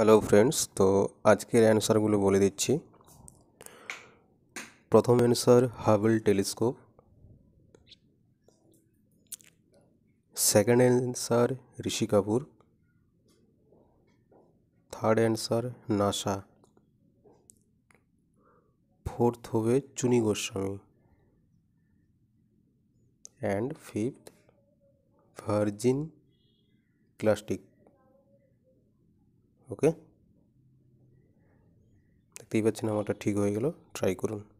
hello friends তো আজকের অ্যান্সারগুলো বলে দিচ্ছি প্রথম answer Hubble telescope second answer Rishi Kapoor third answer NASA fourth হবে Chuni Goswami and fifth Virgin plastic okay দেখতেই পাচ্ছেন আমারটা ঠিক হয়ে গেল ট্রাই করুন